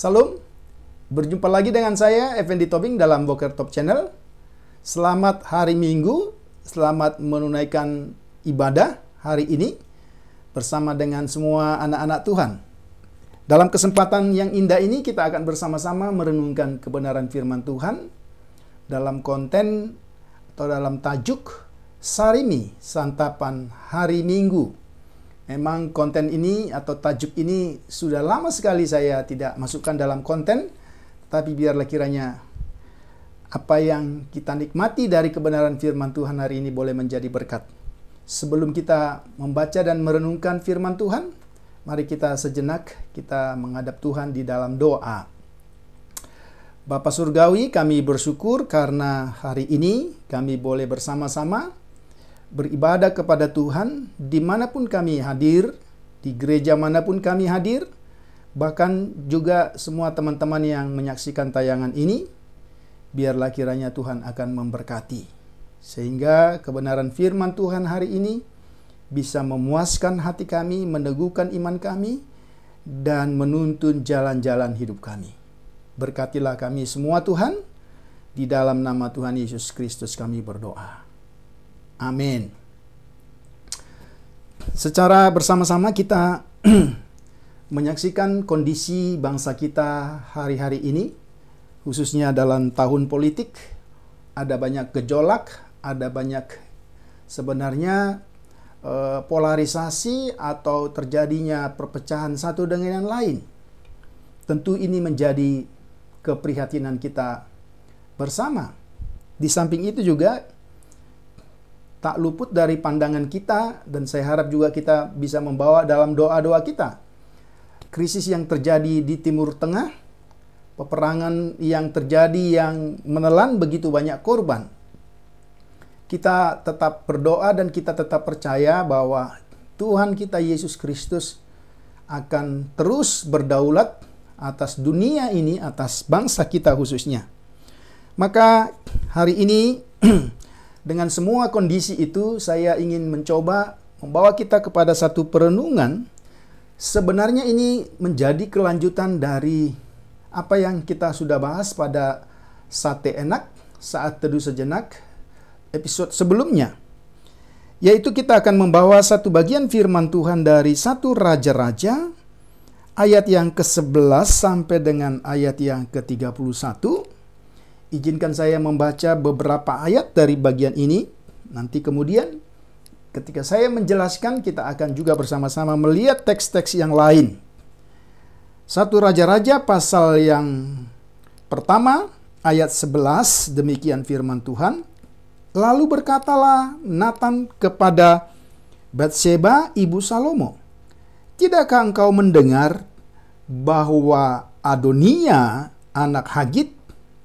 Salam, berjumpa lagi dengan saya Effendi Tobing dalam Boker Top Channel. Selamat hari Minggu, selamat menunaikan ibadah hari ini bersama dengan semua anak-anak Tuhan. Dalam kesempatan yang indah ini kita akan bersama-sama merenungkan kebenaran firman Tuhan dalam konten atau dalam tajuk Sarimi Santapan Hari Minggu. Memang konten ini atau tajuk ini sudah lama sekali saya tidak masukkan dalam konten, tapi biarlah kiranya apa yang kita nikmati dari kebenaran firman Tuhan hari ini boleh menjadi berkat. Sebelum kita membaca dan merenungkan firman Tuhan, Mari kita sejenak kita menghadap Tuhan di dalam doa. Bapak Surgawi, kami bersyukur karena hari ini kami boleh bersama-sama beribadah kepada Tuhan dimanapun kami hadir, di gereja manapun kami hadir, bahkan juga semua teman-teman yang menyaksikan tayangan ini, biarlah kiranya Tuhan akan memberkati. Sehingga kebenaran firman Tuhan hari ini bisa memuaskan hati kami, meneguhkan iman kami, dan menuntun jalan-jalan hidup kami. Berkatilah kami semua Tuhan, di dalam nama Tuhan Yesus Kristus kami berdoa. Amin. Secara bersama-sama kita menyaksikan kondisi bangsa kita hari-hari ini, khususnya dalam tahun politik, ada banyak gejolak, ada banyak sebenarnya Eh, polarisasi atau terjadinya perpecahan satu dengan yang lain. Tentu ini menjadi keprihatinan kita bersama. Di samping itu juga tak luput dari pandangan kita dan saya harap juga kita bisa membawa dalam doa-doa kita. Krisis yang terjadi di Timur Tengah, peperangan yang terjadi yang menelan begitu banyak korban, kita tetap berdoa dan kita tetap percaya bahwa Tuhan kita Yesus Kristus akan terus berdaulat atas dunia ini, atas bangsa kita khususnya. Maka hari ini dengan semua kondisi itu saya ingin mencoba membawa kita kepada satu perenungan sebenarnya ini menjadi kelanjutan dari apa yang kita sudah bahas pada sate enak saat teduh sejenak episode sebelumnya, yaitu kita akan membawa satu bagian firman Tuhan dari satu raja-raja ayat yang ke-11 sampai dengan ayat yang ke-31. Izinkan saya membaca beberapa ayat dari bagian ini. Nanti kemudian ketika saya menjelaskan kita akan juga bersama-sama melihat teks-teks yang lain. Satu Raja-Raja pasal yang pertama ayat 11 demikian firman Tuhan. Lalu berkatalah Nathan kepada Batseba ibu Salomo, Tidakkah engkau mendengar bahwa Adonia anak Hagit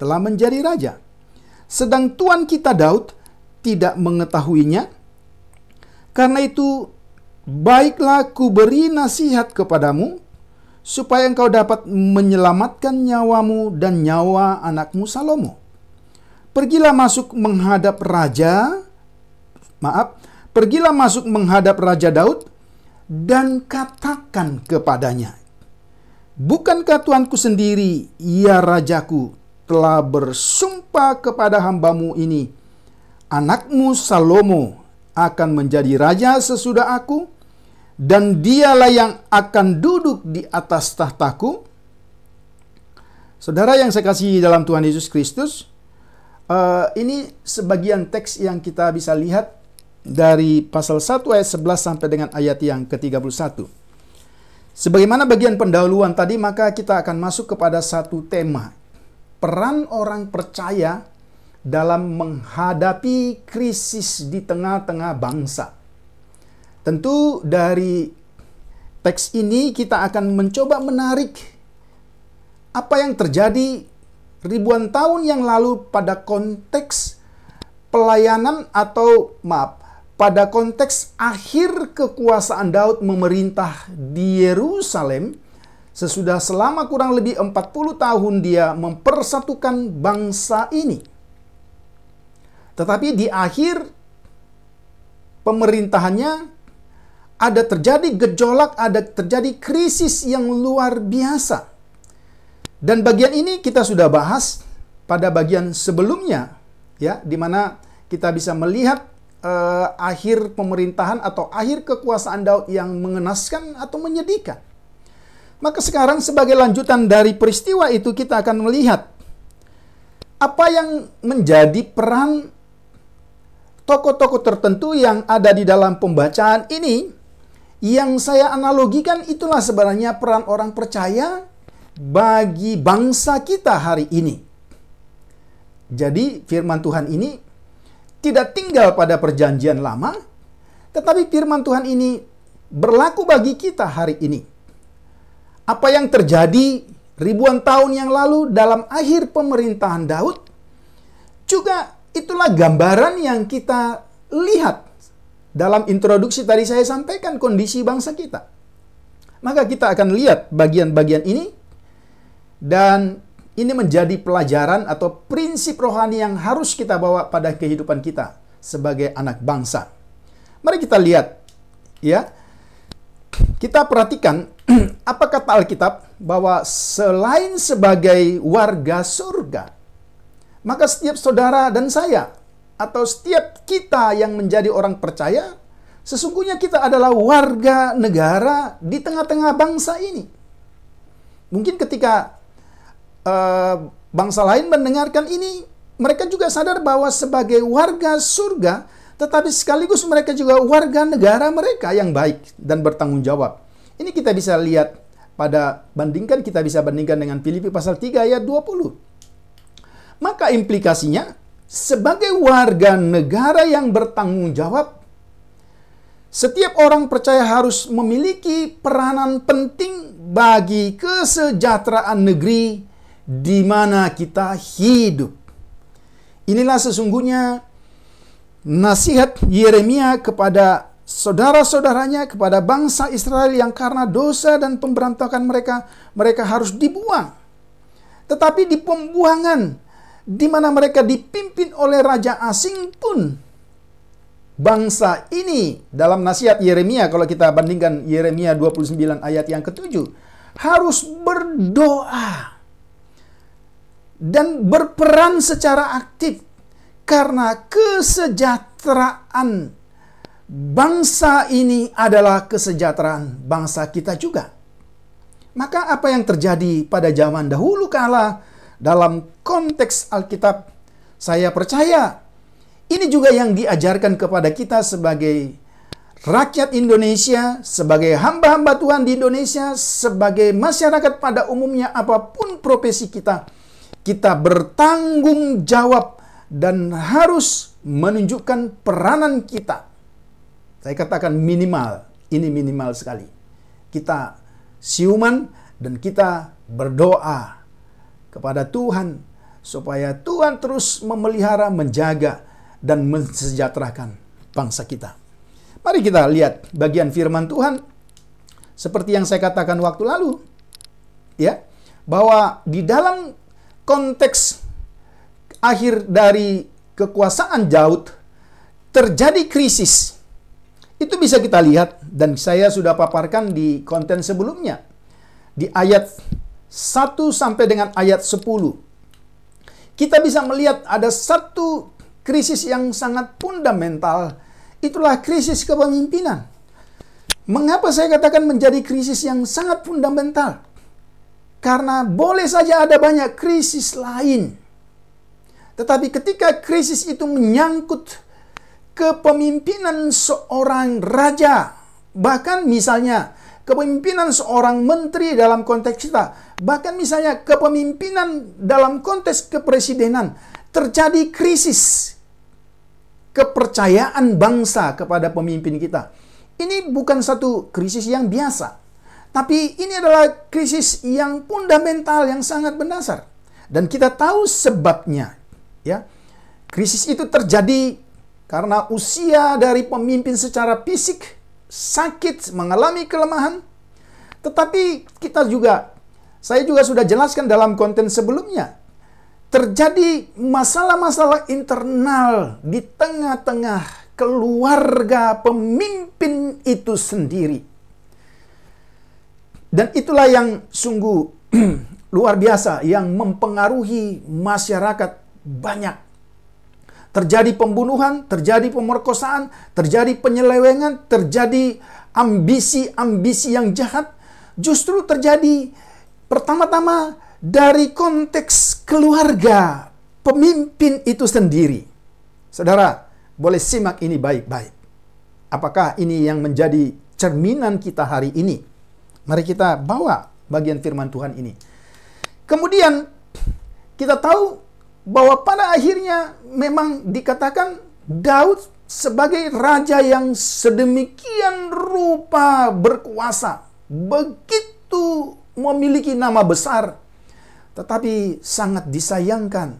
telah menjadi raja? Sedang tuan kita Daud tidak mengetahuinya? Karena itu, baiklah ku beri nasihat kepadamu, supaya engkau dapat menyelamatkan nyawamu dan nyawa anakmu Salomo Pergilah masuk menghadap raja, maaf, pergilah masuk menghadap raja Daud dan katakan kepadanya, Bukankah tuanku sendiri, ya rajaku, telah bersumpah kepada hambamu ini, anakmu Salomo akan menjadi raja sesudah aku, dan dialah yang akan duduk di atas tahtaku. Saudara yang saya kasih dalam Tuhan Yesus Kristus, Eh, ini sebagian teks yang kita bisa lihat dari pasal 1 ayat 11 sampai dengan ayat yang ke-31. Sebagaimana bagian pendahuluan tadi, maka kita akan masuk kepada satu tema. Peran orang percaya dalam menghadapi krisis di tengah-tengah bangsa. Tentu dari teks ini kita akan mencoba menarik apa yang terjadi ribuan tahun yang lalu pada konteks pelayanan atau maaf, pada konteks akhir kekuasaan Daud memerintah di Yerusalem, sesudah selama kurang lebih 40 tahun dia mempersatukan bangsa ini. Tetapi di akhir pemerintahannya ada terjadi gejolak, ada terjadi krisis yang luar biasa. Dan bagian ini kita sudah bahas pada bagian sebelumnya, ya, di mana kita bisa melihat uh, akhir pemerintahan atau akhir kekuasaan Daud yang mengenaskan atau menyedihkan. Maka sekarang sebagai lanjutan dari peristiwa itu kita akan melihat apa yang menjadi peran tokoh-tokoh tertentu yang ada di dalam pembacaan ini yang saya analogikan itulah sebenarnya peran orang percaya bagi bangsa kita hari ini. Jadi firman Tuhan ini tidak tinggal pada perjanjian lama, tetapi firman Tuhan ini berlaku bagi kita hari ini. Apa yang terjadi ribuan tahun yang lalu dalam akhir pemerintahan Daud juga itulah gambaran yang kita lihat dalam introduksi tadi saya sampaikan kondisi bangsa kita. Maka kita akan lihat bagian-bagian ini dan ini menjadi pelajaran atau prinsip rohani yang harus kita bawa pada kehidupan kita sebagai anak bangsa. Mari kita lihat ya. Kita perhatikan apa kata Alkitab bahwa selain sebagai warga surga, maka setiap saudara dan saya atau setiap kita yang menjadi orang percaya, sesungguhnya kita adalah warga negara di tengah-tengah bangsa ini. Mungkin ketika uh, bangsa lain mendengarkan ini, mereka juga sadar bahwa sebagai warga surga, tetapi sekaligus mereka juga warga negara mereka yang baik dan bertanggung jawab. Ini kita bisa lihat pada bandingkan kita bisa bandingkan dengan Filipi pasal 3 ayat 20. Maka implikasinya sebagai warga negara yang bertanggung jawab setiap orang percaya harus memiliki peranan penting bagi kesejahteraan negeri di mana kita hidup. Inilah sesungguhnya nasihat Yeremia kepada saudara-saudaranya, kepada bangsa Israel yang karena dosa dan pemberantakan mereka, mereka harus dibuang. Tetapi di pembuangan, di mana mereka dipimpin oleh raja asing pun, bangsa ini dalam nasihat Yeremia, kalau kita bandingkan Yeremia 29 ayat yang ketujuh, harus berdoa dan berperan secara aktif karena kesejahteraan bangsa ini adalah kesejahteraan bangsa kita juga. Maka apa yang terjadi pada zaman dahulu kala dalam konteks Alkitab saya percaya ini juga yang diajarkan kepada kita sebagai rakyat Indonesia, sebagai hamba-hamba Tuhan di Indonesia, sebagai masyarakat pada umumnya apapun profesi kita kita bertanggung jawab dan harus menunjukkan peranan kita. Saya katakan minimal, ini minimal sekali. Kita siuman dan kita berdoa kepada Tuhan supaya Tuhan terus memelihara, menjaga dan mensejahterakan bangsa kita. Mari kita lihat bagian firman Tuhan seperti yang saya katakan waktu lalu ya bahwa di dalam konteks akhir dari kekuasaan Daud terjadi krisis. Itu bisa kita lihat dan saya sudah paparkan di konten sebelumnya. Di ayat 1 sampai dengan ayat 10. Kita bisa melihat ada satu krisis yang sangat fundamental. Itulah krisis kepemimpinan. Mengapa saya katakan menjadi krisis yang sangat fundamental? Karena boleh saja ada banyak krisis lain. Tetapi ketika krisis itu menyangkut kepemimpinan seorang raja, bahkan misalnya kepemimpinan seorang menteri dalam konteks kita, bahkan misalnya kepemimpinan dalam konteks kepresidenan, terjadi krisis kepercayaan bangsa kepada pemimpin kita. Ini bukan satu krisis yang biasa. Tapi ini adalah krisis yang fundamental yang sangat mendasar dan kita tahu sebabnya ya. Krisis itu terjadi karena usia dari pemimpin secara fisik sakit, mengalami kelemahan. Tetapi kita juga saya juga sudah jelaskan dalam konten sebelumnya. Terjadi masalah-masalah internal di tengah-tengah keluarga pemimpin itu sendiri dan itulah yang sungguh luar biasa yang mempengaruhi masyarakat banyak. Terjadi pembunuhan, terjadi pemerkosaan, terjadi penyelewengan, terjadi ambisi-ambisi yang jahat justru terjadi pertama-tama dari konteks keluarga pemimpin itu sendiri. Saudara, boleh simak ini baik-baik. Apakah ini yang menjadi cerminan kita hari ini? Mari kita bawa bagian firman Tuhan ini. Kemudian kita tahu bahwa pada akhirnya memang dikatakan Daud sebagai raja yang sedemikian rupa berkuasa, begitu memiliki nama besar, tetapi sangat disayangkan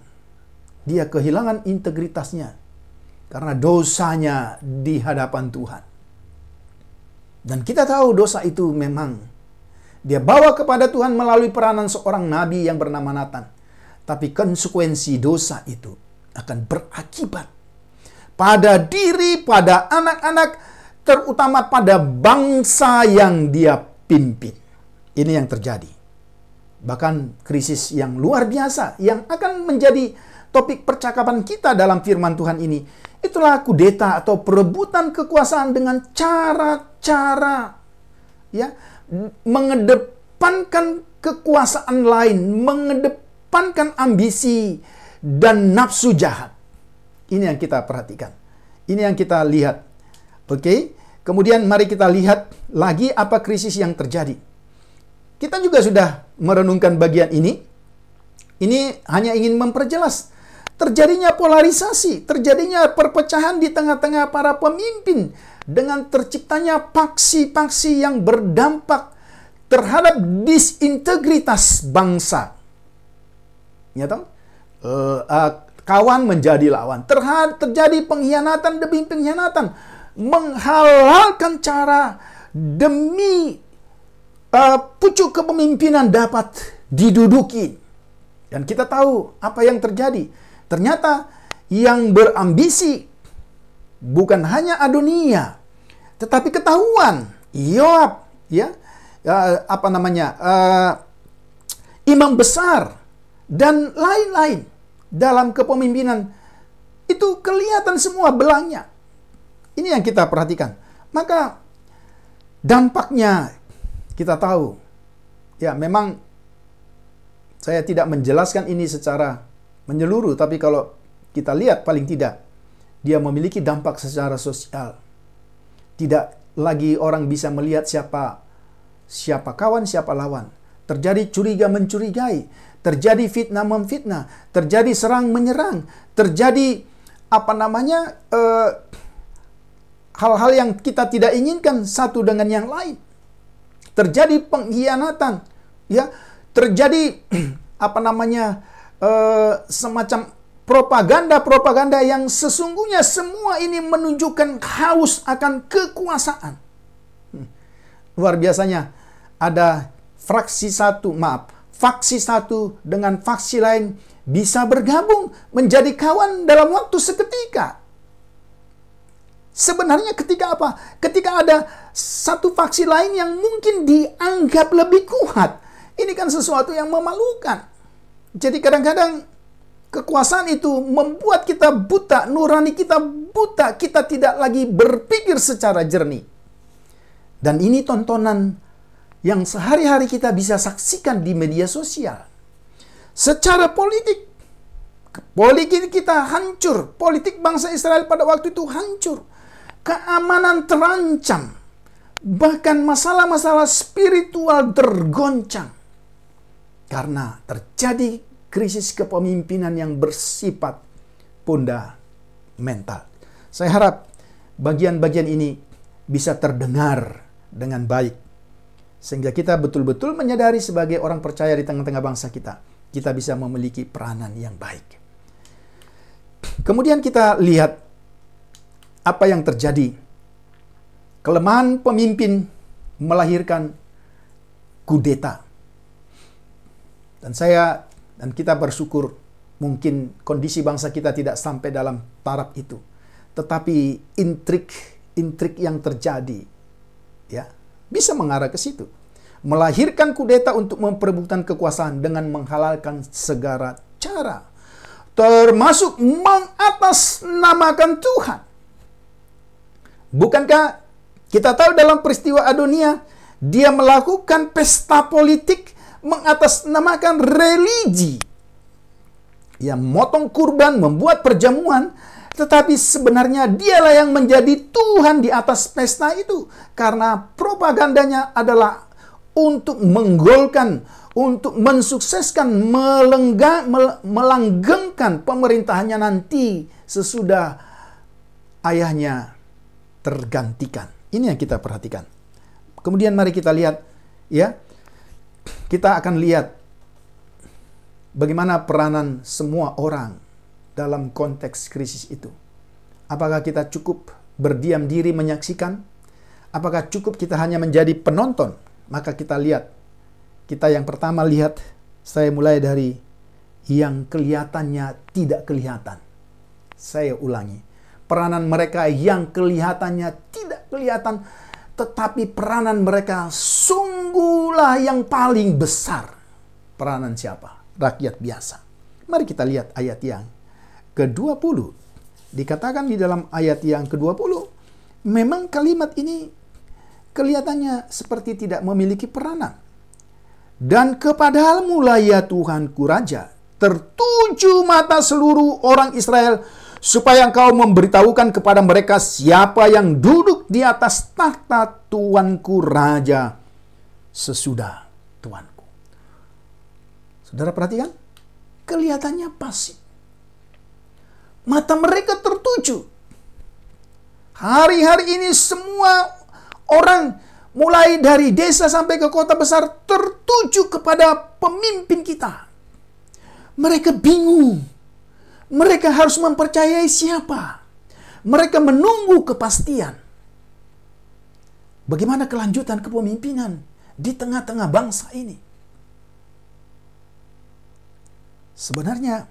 dia kehilangan integritasnya karena dosanya di hadapan Tuhan. Dan kita tahu dosa itu memang dia bawa kepada Tuhan melalui peranan seorang nabi yang bernama Nathan. Tapi konsekuensi dosa itu akan berakibat pada diri, pada anak-anak, terutama pada bangsa yang dia pimpin. Ini yang terjadi. Bahkan krisis yang luar biasa yang akan menjadi topik percakapan kita dalam firman Tuhan ini. Itulah kudeta atau perebutan kekuasaan dengan cara-cara ya mengedepankan kekuasaan lain, mengedepankan ambisi dan nafsu jahat. Ini yang kita perhatikan. Ini yang kita lihat. Oke. Okay? Kemudian mari kita lihat lagi apa krisis yang terjadi. Kita juga sudah merenungkan bagian ini. Ini hanya ingin memperjelas terjadinya polarisasi, terjadinya perpecahan di tengah-tengah para pemimpin dengan terciptanya paksi-paksi yang berdampak terhadap disintegritas bangsa. Ya toh? Uh, uh, kawan menjadi lawan. Terhad, terjadi pengkhianatan demi pengkhianatan. Menghalalkan cara demi uh, pucuk kepemimpinan dapat diduduki. Dan kita tahu apa yang terjadi. Ternyata yang berambisi bukan hanya adonia, tetapi ketahuan. Yoab, ya, uh, apa namanya, uh, imam besar, dan lain-lain dalam kepemimpinan. Itu kelihatan semua belangnya. Ini yang kita perhatikan. Maka dampaknya kita tahu. Ya, memang saya tidak menjelaskan ini secara menyeluruh, tapi kalau kita lihat paling tidak dia memiliki dampak secara sosial. Tidak lagi orang bisa melihat siapa siapa kawan, siapa lawan. Terjadi curiga mencurigai, terjadi fitnah memfitnah, terjadi serang menyerang, terjadi apa namanya eh, hal-hal uh, yang kita tidak inginkan satu dengan yang lain. Terjadi pengkhianatan, ya terjadi apa namanya uh, semacam propaganda-propaganda yang sesungguhnya semua ini menunjukkan haus akan kekuasaan. Hmm. Luar biasanya ada fraksi satu, maaf, faksi satu dengan faksi lain bisa bergabung menjadi kawan dalam waktu seketika. Sebenarnya ketika apa? Ketika ada satu faksi lain yang mungkin dianggap lebih kuat. Ini kan sesuatu yang memalukan. Jadi kadang-kadang Kekuasaan itu membuat kita buta, nurani kita buta, kita tidak lagi berpikir secara jernih. Dan ini tontonan yang sehari-hari kita bisa saksikan di media sosial. Secara politik, politik kita hancur, politik bangsa Israel pada waktu itu hancur, keamanan terancam, bahkan masalah-masalah spiritual tergoncang karena terjadi krisis kepemimpinan yang bersifat fundamental. Saya harap bagian-bagian ini bisa terdengar dengan baik sehingga kita betul-betul menyadari sebagai orang percaya di tengah-tengah bangsa kita, kita bisa memiliki peranan yang baik. Kemudian kita lihat apa yang terjadi. Kelemahan pemimpin melahirkan kudeta. Dan saya dan kita bersyukur mungkin kondisi bangsa kita tidak sampai dalam taraf itu. Tetapi intrik-intrik yang terjadi ya bisa mengarah ke situ. Melahirkan kudeta untuk memperebutkan kekuasaan dengan menghalalkan segala cara. Termasuk mengatasnamakan Tuhan. Bukankah kita tahu dalam peristiwa Adonia, dia melakukan pesta politik mengatasnamakan religi yang motong kurban, membuat perjamuan, tetapi sebenarnya dialah yang menjadi Tuhan di atas pesta itu karena propagandanya adalah untuk menggolkan, untuk mensukseskan, melengga, melanggengkan pemerintahannya nanti sesudah ayahnya tergantikan. Ini yang kita perhatikan. Kemudian mari kita lihat ya kita akan lihat bagaimana peranan semua orang dalam konteks krisis itu. Apakah kita cukup berdiam diri menyaksikan? Apakah cukup kita hanya menjadi penonton? Maka kita lihat, kita yang pertama lihat, saya mulai dari yang kelihatannya tidak kelihatan. Saya ulangi, peranan mereka yang kelihatannya tidak kelihatan tetapi peranan mereka sungguhlah yang paling besar. Peranan siapa? Rakyat biasa. Mari kita lihat ayat yang ke-20. Dikatakan di dalam ayat yang ke-20, memang kalimat ini kelihatannya seperti tidak memiliki peranan. Dan kepadamu lah ya Tuhanku Raja, tertuju mata seluruh orang Israel supaya engkau memberitahukan kepada mereka siapa yang duduk di atas takhta tuanku raja sesudah tuanku. Saudara perhatikan, kelihatannya pasif. Mata mereka tertuju. Hari-hari ini semua orang mulai dari desa sampai ke kota besar tertuju kepada pemimpin kita. Mereka bingung mereka harus mempercayai siapa? Mereka menunggu kepastian. Bagaimana kelanjutan kepemimpinan di tengah-tengah bangsa ini? Sebenarnya,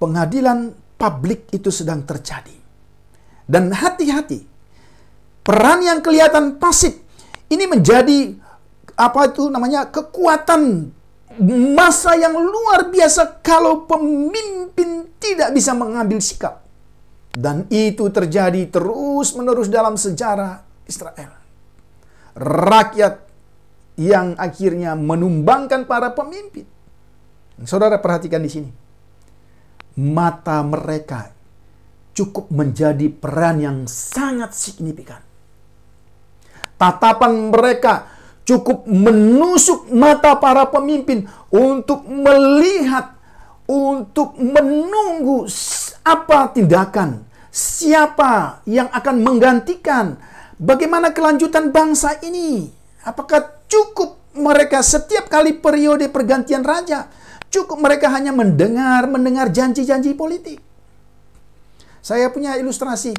pengadilan publik itu sedang terjadi. Dan hati-hati, peran yang kelihatan pasif ini menjadi apa itu namanya kekuatan masa yang luar biasa kalau pemimpin tidak bisa mengambil sikap. Dan itu terjadi terus-menerus dalam sejarah Israel. Rakyat yang akhirnya menumbangkan para pemimpin. Saudara perhatikan di sini. Mata mereka cukup menjadi peran yang sangat signifikan. Tatapan mereka cukup menusuk mata para pemimpin untuk melihat, untuk menunggu apa tindakan, siapa yang akan menggantikan, bagaimana kelanjutan bangsa ini, apakah cukup mereka setiap kali periode pergantian raja, cukup mereka hanya mendengar, mendengar janji-janji politik. Saya punya ilustrasi,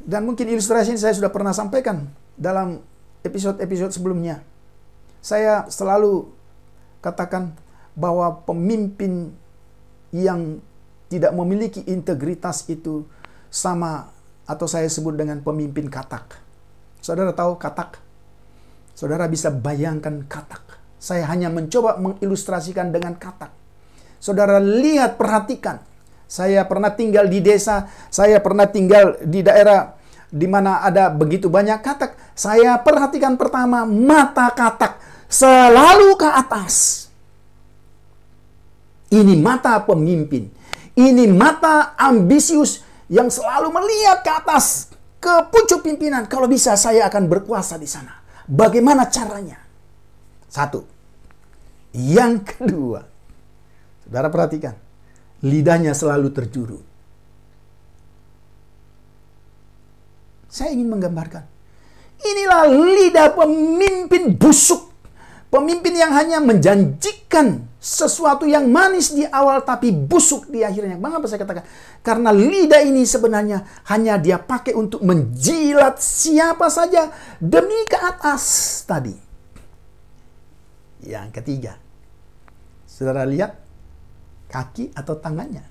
dan mungkin ilustrasi ini saya sudah pernah sampaikan dalam episode-episode sebelumnya, saya selalu katakan bahwa pemimpin yang tidak memiliki integritas itu sama atau saya sebut dengan pemimpin katak. Saudara tahu katak? Saudara bisa bayangkan katak. Saya hanya mencoba mengilustrasikan dengan katak. Saudara lihat, perhatikan. Saya pernah tinggal di desa, saya pernah tinggal di daerah di mana ada begitu banyak katak. Saya perhatikan pertama mata katak selalu ke atas. Ini mata pemimpin. Ini mata ambisius yang selalu melihat ke atas ke pucuk pimpinan. Kalau bisa saya akan berkuasa di sana. Bagaimana caranya? Satu. Yang kedua. Saudara perhatikan. Lidahnya selalu terjuru. Saya ingin menggambarkan. Inilah lidah pemimpin busuk. Pemimpin yang hanya menjanjikan sesuatu yang manis di awal tapi busuk di akhirnya. Mengapa saya katakan? Karena lidah ini sebenarnya hanya dia pakai untuk menjilat siapa saja demi ke atas tadi. Yang ketiga, saudara lihat kaki atau tangannya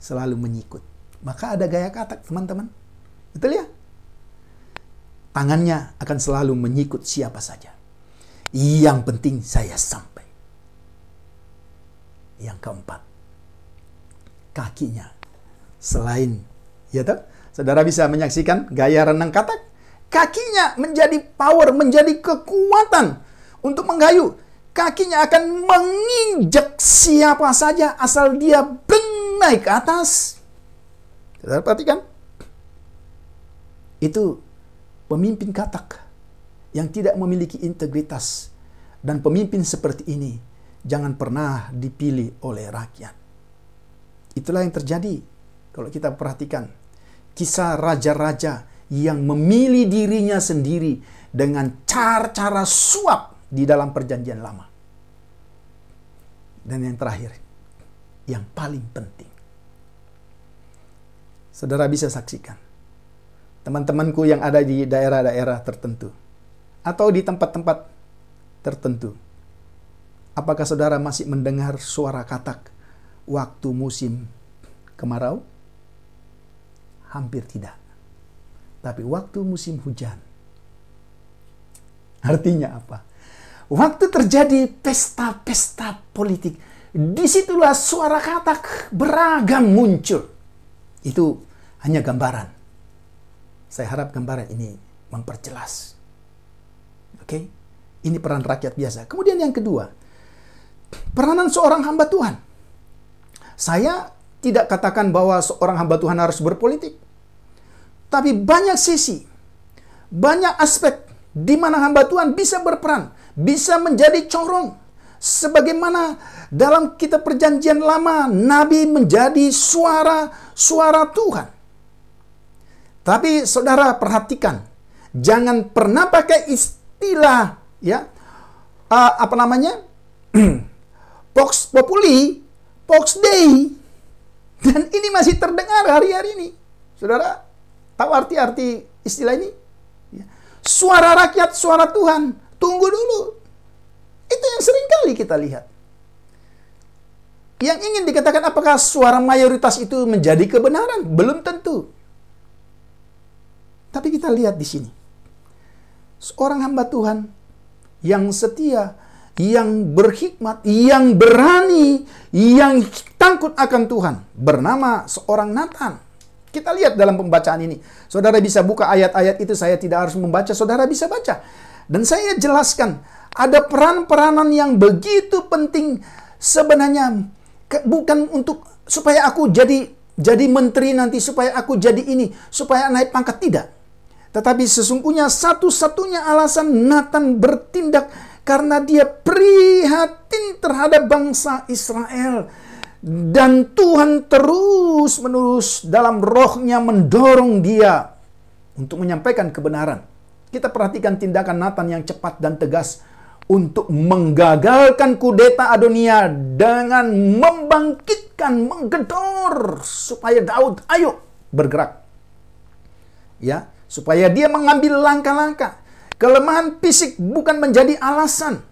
selalu menyikut. Maka ada gaya katak teman-teman Betul ya? Tangannya akan selalu menyikut siapa saja. Yang penting saya sampai. Yang keempat, kakinya. Selain, ya tak, saudara bisa menyaksikan gaya renang katak. Kakinya menjadi power, menjadi kekuatan untuk menggayu. Kakinya akan menginjak siapa saja asal dia benar ke atas. Saudara perhatikan itu pemimpin katak yang tidak memiliki integritas dan pemimpin seperti ini jangan pernah dipilih oleh rakyat. Itulah yang terjadi kalau kita perhatikan kisah raja-raja yang memilih dirinya sendiri dengan cara-cara suap di dalam perjanjian lama. Dan yang terakhir, yang paling penting. Saudara bisa saksikan teman-temanku yang ada di daerah-daerah tertentu atau di tempat-tempat tertentu. Apakah saudara masih mendengar suara katak waktu musim kemarau? Hampir tidak. Tapi waktu musim hujan. Artinya apa? Waktu terjadi pesta-pesta politik, disitulah suara katak beragam muncul. Itu hanya gambaran. Saya harap gambaran ini memperjelas. Oke? Okay? Ini peran rakyat biasa. Kemudian yang kedua, peranan seorang hamba Tuhan. Saya tidak katakan bahwa seorang hamba Tuhan harus berpolitik. Tapi banyak sisi, banyak aspek di mana hamba Tuhan bisa berperan, bisa menjadi corong. Sebagaimana dalam kitab perjanjian lama, Nabi menjadi suara-suara Tuhan. Tapi saudara perhatikan, jangan pernah pakai istilah ya uh, apa namanya Vox Populi, Vox day, Dan ini masih terdengar hari-hari ini. Saudara, tahu arti-arti istilah ini? Ya. Suara rakyat, suara Tuhan. Tunggu dulu. Itu yang sering kali kita lihat. Yang ingin dikatakan apakah suara mayoritas itu menjadi kebenaran? Belum tentu. Tapi kita lihat di sini. Seorang hamba Tuhan yang setia, yang berhikmat, yang berani, yang takut akan Tuhan. Bernama seorang Nathan. Kita lihat dalam pembacaan ini. Saudara bisa buka ayat-ayat itu, saya tidak harus membaca, saudara bisa baca. Dan saya jelaskan, ada peran-peranan yang begitu penting sebenarnya ke, bukan untuk supaya aku jadi jadi menteri nanti supaya aku jadi ini supaya naik pangkat tidak tetapi sesungguhnya satu-satunya alasan Nathan bertindak karena dia prihatin terhadap bangsa Israel. Dan Tuhan terus menerus dalam rohnya mendorong dia untuk menyampaikan kebenaran. Kita perhatikan tindakan Nathan yang cepat dan tegas untuk menggagalkan kudeta Adonia dengan membangkitkan, menggedor supaya Daud ayo bergerak. Ya, supaya dia mengambil langkah-langkah. Kelemahan fisik bukan menjadi alasan,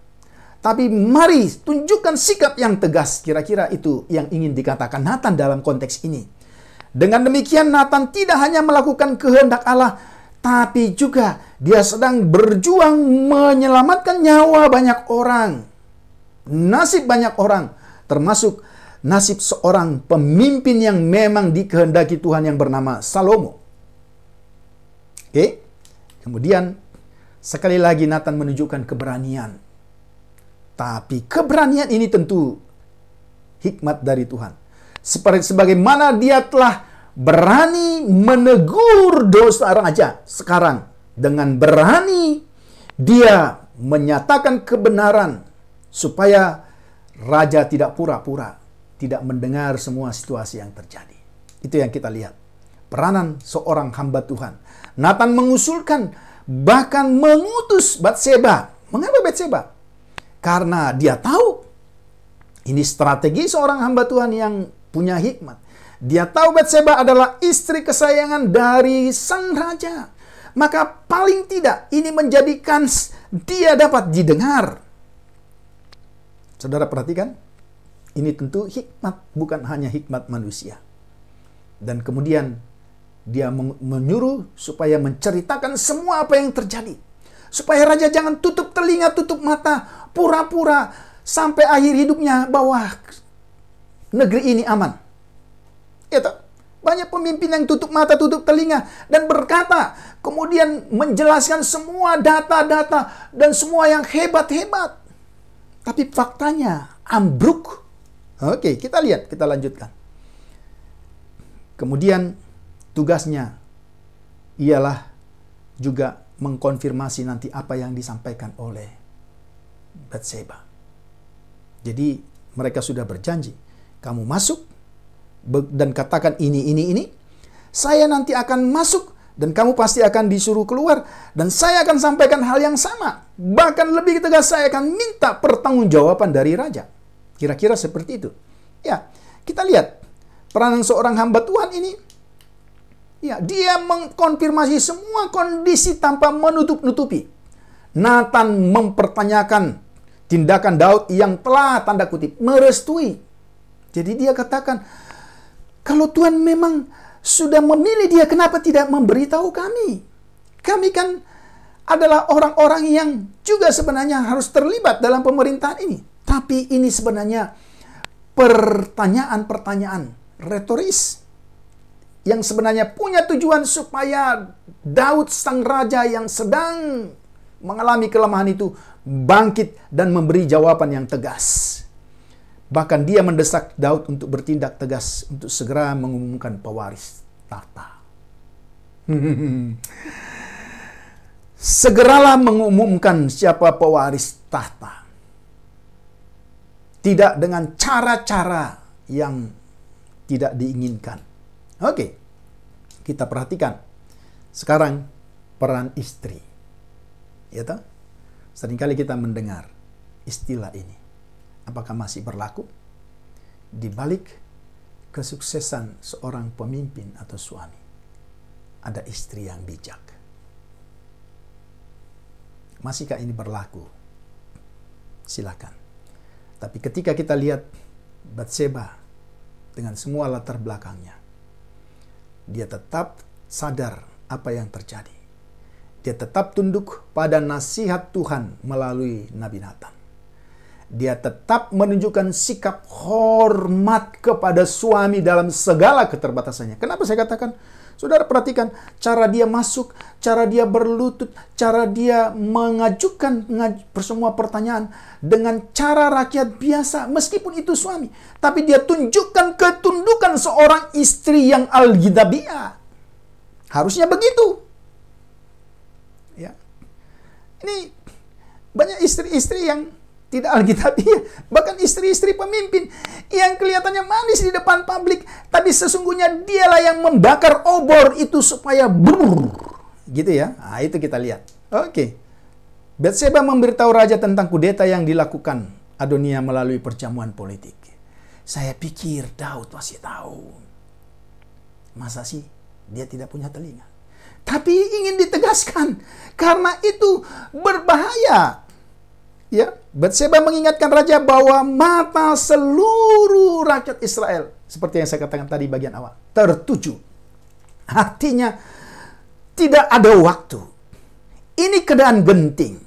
tapi mari tunjukkan sikap yang tegas. Kira-kira itu yang ingin dikatakan Nathan dalam konteks ini. Dengan demikian Nathan tidak hanya melakukan kehendak Allah, tapi juga dia sedang berjuang menyelamatkan nyawa banyak orang. Nasib banyak orang, termasuk nasib seorang pemimpin yang memang dikehendaki Tuhan yang bernama Salomo. Oke? Kemudian sekali lagi Nathan menunjukkan keberanian. Tapi keberanian ini tentu hikmat dari Tuhan. Seperti sebagaimana dia telah berani menegur dosa raja sekarang dengan berani dia menyatakan kebenaran supaya raja tidak pura-pura, tidak mendengar semua situasi yang terjadi. Itu yang kita lihat peranan seorang hamba Tuhan. Nathan mengusulkan bahkan mengutus Batseba. Mengapa Batseba? Karena dia tahu ini strategi seorang hamba Tuhan yang punya hikmat. Dia tahu Batseba adalah istri kesayangan dari sang raja. Maka paling tidak ini menjadikan dia dapat didengar. Saudara perhatikan, ini tentu hikmat, bukan hanya hikmat manusia. Dan kemudian dia menyuruh supaya menceritakan semua apa yang terjadi. Supaya raja jangan tutup telinga, tutup mata, pura-pura sampai akhir hidupnya bahwa negeri ini aman. Itu. Ya Banyak pemimpin yang tutup mata, tutup telinga dan berkata, kemudian menjelaskan semua data-data dan semua yang hebat-hebat. Tapi faktanya ambruk. Oke, kita lihat, kita lanjutkan. Kemudian Tugasnya ialah juga mengkonfirmasi nanti apa yang disampaikan oleh Batseba. Jadi mereka sudah berjanji, kamu masuk dan katakan ini, ini, ini. Saya nanti akan masuk dan kamu pasti akan disuruh keluar dan saya akan sampaikan hal yang sama. Bahkan lebih tegas saya akan minta pertanggungjawaban dari raja. Kira-kira seperti itu. Ya, kita lihat peranan seorang hamba Tuhan ini Ya, dia mengkonfirmasi semua kondisi tanpa menutup-nutupi. Nathan mempertanyakan tindakan Daud yang telah tanda kutip merestui. Jadi dia katakan, kalau Tuhan memang sudah memilih dia, kenapa tidak memberitahu kami? Kami kan adalah orang-orang yang juga sebenarnya harus terlibat dalam pemerintahan ini. Tapi ini sebenarnya pertanyaan-pertanyaan retoris yang sebenarnya punya tujuan supaya Daud sang raja yang sedang mengalami kelemahan itu bangkit dan memberi jawaban yang tegas. Bahkan dia mendesak Daud untuk bertindak tegas untuk segera mengumumkan pewaris tahta. Segeralah mengumumkan siapa pewaris tahta. Tidak dengan cara-cara yang tidak diinginkan Oke, kita perhatikan. Sekarang peran istri. Ya toh? Seringkali kita mendengar istilah ini. Apakah masih berlaku? Di balik kesuksesan seorang pemimpin atau suami, ada istri yang bijak. Masihkah ini berlaku? Silakan. Tapi ketika kita lihat Batseba dengan semua latar belakangnya, dia tetap sadar apa yang terjadi. Dia tetap tunduk pada nasihat Tuhan melalui Nabi Nathan. Dia tetap menunjukkan sikap hormat kepada suami dalam segala keterbatasannya. Kenapa saya katakan Saudara perhatikan cara dia masuk, cara dia berlutut, cara dia mengajukan semua pertanyaan dengan cara rakyat biasa meskipun itu suami. Tapi dia tunjukkan ketundukan seorang istri yang al Harusnya begitu. Ya. Ini banyak istri-istri yang tidak alkitabiah. Bahkan istri-istri pemimpin yang kelihatannya manis di depan publik, tapi sesungguhnya dialah yang membakar obor itu supaya brrrr. Gitu ya. Nah, itu kita lihat. Oke. Okay. Betseba memberitahu raja tentang kudeta yang dilakukan Adonia melalui perjamuan politik. Saya pikir Daud masih tahu. Masa sih dia tidak punya telinga? Tapi ingin ditegaskan karena itu berbahaya ya Betseba mengingatkan raja bahwa mata seluruh rakyat Israel seperti yang saya katakan tadi bagian awal tertuju artinya tidak ada waktu ini keadaan genting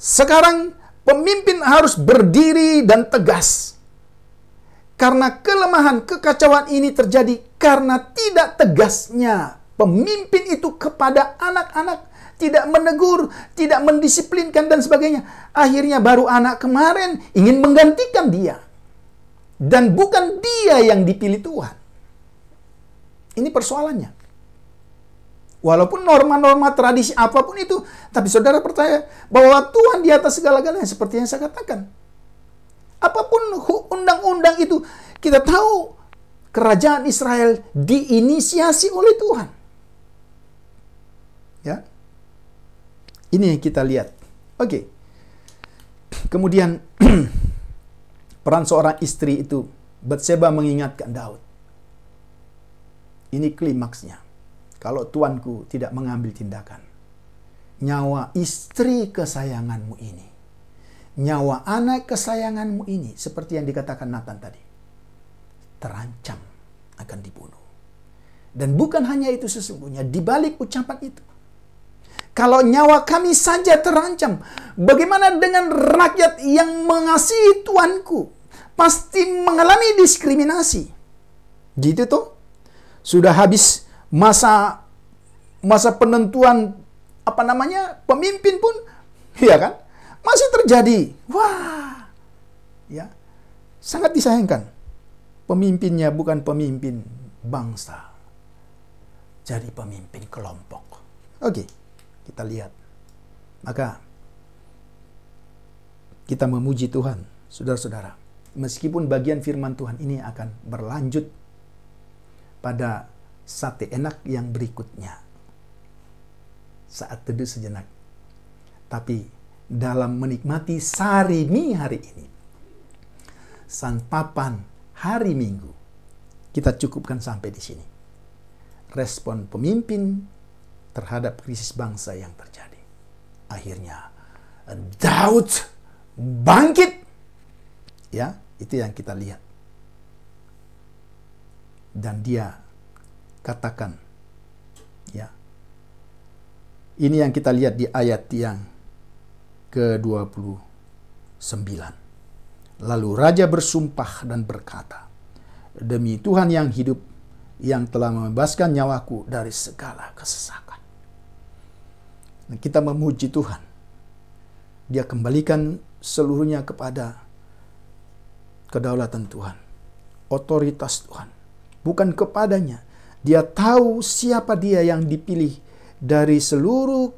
sekarang pemimpin harus berdiri dan tegas karena kelemahan kekacauan ini terjadi karena tidak tegasnya pemimpin itu kepada anak-anak tidak menegur, tidak mendisiplinkan dan sebagainya. Akhirnya baru anak kemarin ingin menggantikan dia. Dan bukan dia yang dipilih Tuhan. Ini persoalannya. Walaupun norma-norma tradisi apapun itu, tapi saudara percaya bahwa Tuhan di atas segala-galanya seperti yang saya katakan. Apapun undang-undang itu, kita tahu kerajaan Israel diinisiasi oleh Tuhan. Ya. Ini yang kita lihat. Oke. Okay. Kemudian peran seorang istri itu Betseba mengingatkan Daud. Ini klimaksnya. Kalau tuanku tidak mengambil tindakan. Nyawa istri kesayanganmu ini. Nyawa anak kesayanganmu ini. Seperti yang dikatakan Nathan tadi. Terancam akan dibunuh. Dan bukan hanya itu sesungguhnya. Di balik ucapan itu kalau nyawa kami saja terancam, bagaimana dengan rakyat yang mengasihi tuanku? Pasti mengalami diskriminasi. Gitu tuh. Sudah habis masa masa penentuan apa namanya pemimpin pun, ya kan? Masih terjadi. Wah, ya sangat disayangkan. Pemimpinnya bukan pemimpin bangsa, jadi pemimpin kelompok. Oke. Okay. Kita lihat. Maka kita memuji Tuhan, saudara-saudara. Meskipun bagian firman Tuhan ini akan berlanjut pada sate enak yang berikutnya. Saat teduh sejenak. Tapi dalam menikmati sarimi hari ini, santapan hari Minggu, kita cukupkan sampai di sini. Respon pemimpin terhadap krisis bangsa yang terjadi. Akhirnya eh, Daud bangkit. Ya, itu yang kita lihat. Dan dia katakan ya. Ini yang kita lihat di ayat yang ke-29. Lalu raja bersumpah dan berkata, "Demi Tuhan yang hidup, yang telah membebaskan nyawaku dari segala kesesakan." dan kita memuji Tuhan. Dia kembalikan seluruhnya kepada kedaulatan Tuhan, otoritas Tuhan, bukan kepadanya. Dia tahu siapa dia yang dipilih dari seluruh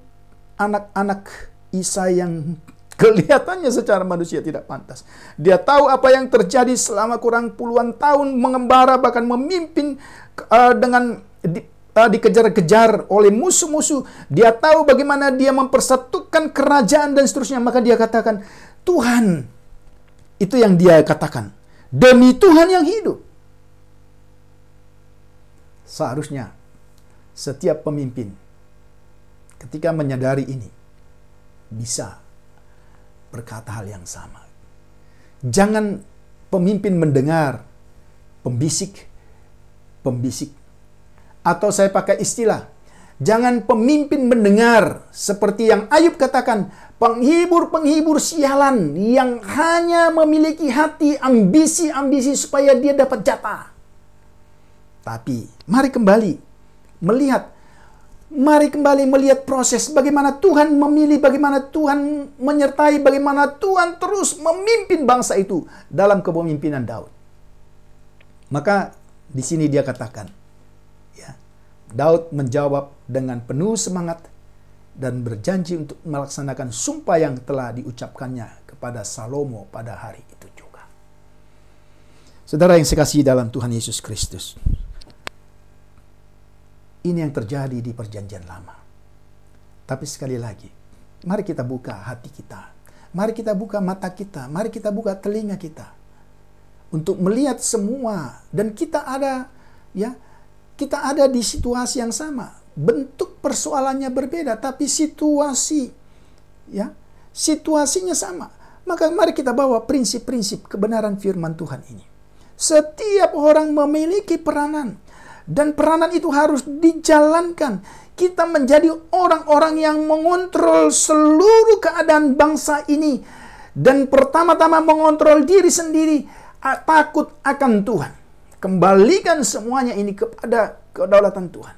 anak-anak Isa yang kelihatannya secara manusia tidak pantas. Dia tahu apa yang terjadi selama kurang puluhan tahun mengembara bahkan memimpin uh, dengan dikejar-kejar oleh musuh-musuh. Dia tahu bagaimana dia mempersatukan kerajaan dan seterusnya. Maka dia katakan, Tuhan. Itu yang dia katakan. Demi Tuhan yang hidup. Seharusnya setiap pemimpin ketika menyadari ini bisa berkata hal yang sama. Jangan pemimpin mendengar pembisik pembisik atau saya pakai istilah jangan pemimpin mendengar seperti yang Ayub katakan penghibur-penghibur sialan yang hanya memiliki hati ambisi-ambisi supaya dia dapat jatah tapi mari kembali melihat Mari kembali melihat proses bagaimana Tuhan memilih, bagaimana Tuhan menyertai, bagaimana Tuhan terus memimpin bangsa itu dalam kepemimpinan Daud. Maka di sini dia katakan, Daud menjawab dengan penuh semangat dan berjanji untuk melaksanakan sumpah yang telah diucapkannya kepada Salomo pada hari itu juga. Saudara yang saya dalam Tuhan Yesus Kristus. Ini yang terjadi di perjanjian lama. Tapi sekali lagi, mari kita buka hati kita. Mari kita buka mata kita, mari kita buka telinga kita untuk melihat semua dan kita ada ya kita ada di situasi yang sama. Bentuk persoalannya berbeda, tapi situasi, ya, situasinya sama. Maka mari kita bawa prinsip-prinsip kebenaran firman Tuhan ini. Setiap orang memiliki peranan, dan peranan itu harus dijalankan. Kita menjadi orang-orang yang mengontrol seluruh keadaan bangsa ini, dan pertama-tama mengontrol diri sendiri, takut akan Tuhan. Kembalikan semuanya ini kepada kedaulatan Tuhan.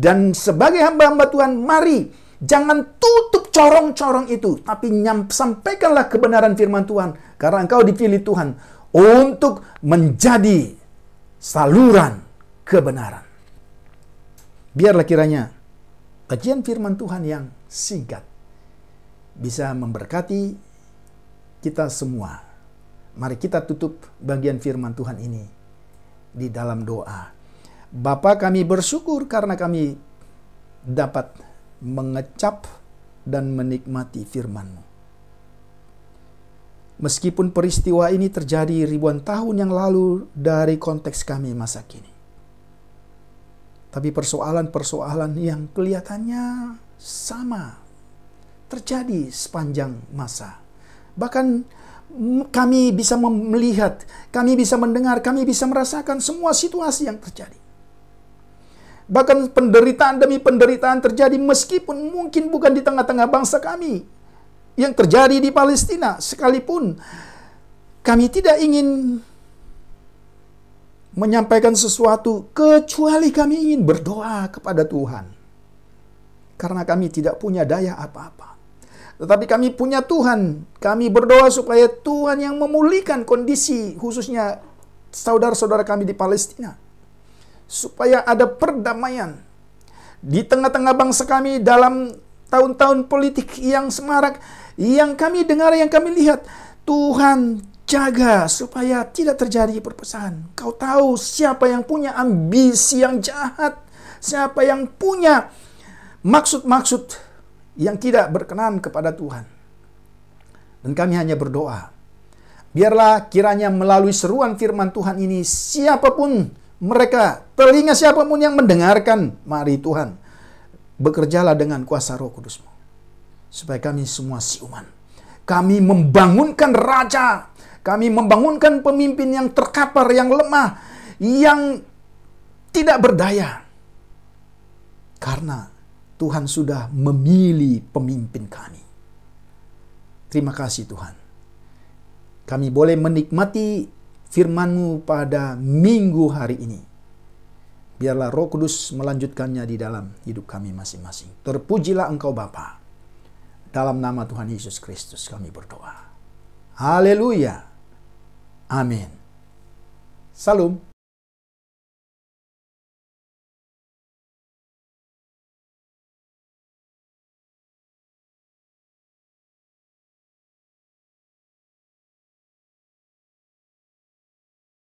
Dan sebagai hamba-hamba Tuhan, mari jangan tutup corong-corong itu, tapi nyam, sampaikanlah kebenaran firman Tuhan. Karena engkau dipilih Tuhan untuk menjadi saluran kebenaran. Biarlah kiranya kajian firman Tuhan yang singkat bisa memberkati kita semua. Mari kita tutup bagian firman Tuhan ini di dalam doa. Bapa kami bersyukur karena kami dapat mengecap dan menikmati firman-Mu. Meskipun peristiwa ini terjadi ribuan tahun yang lalu dari konteks kami masa kini. Tapi persoalan-persoalan yang kelihatannya sama terjadi sepanjang masa. Bahkan kami bisa melihat, kami bisa mendengar, kami bisa merasakan semua situasi yang terjadi. Bahkan penderitaan demi penderitaan terjadi meskipun mungkin bukan di tengah-tengah bangsa kami. Yang terjadi di Palestina sekalipun kami tidak ingin menyampaikan sesuatu kecuali kami ingin berdoa kepada Tuhan. Karena kami tidak punya daya apa-apa. Tetapi kami punya Tuhan. Kami berdoa supaya Tuhan yang memulihkan kondisi khususnya saudara-saudara kami di Palestina. Supaya ada perdamaian. Di tengah-tengah bangsa kami dalam tahun-tahun politik yang semarak. Yang kami dengar, yang kami lihat. Tuhan jaga supaya tidak terjadi perpecahan. Kau tahu siapa yang punya ambisi yang jahat. Siapa yang punya maksud-maksud yang tidak berkenan kepada Tuhan. Dan kami hanya berdoa. Biarlah kiranya melalui seruan firman Tuhan ini siapapun mereka, telinga siapapun yang mendengarkan, mari Tuhan, bekerjalah dengan kuasa roh kudusmu. Supaya kami semua siuman. Kami membangunkan raja. Kami membangunkan pemimpin yang terkapar, yang lemah, yang tidak berdaya. Karena Tuhan sudah memilih pemimpin kami. Terima kasih Tuhan. Kami boleh menikmati firman-Mu pada minggu hari ini. Biarlah Roh Kudus melanjutkannya di dalam hidup kami masing-masing. Terpujilah Engkau Bapa. Dalam nama Tuhan Yesus Kristus kami berdoa. Haleluya. Amin. Salam.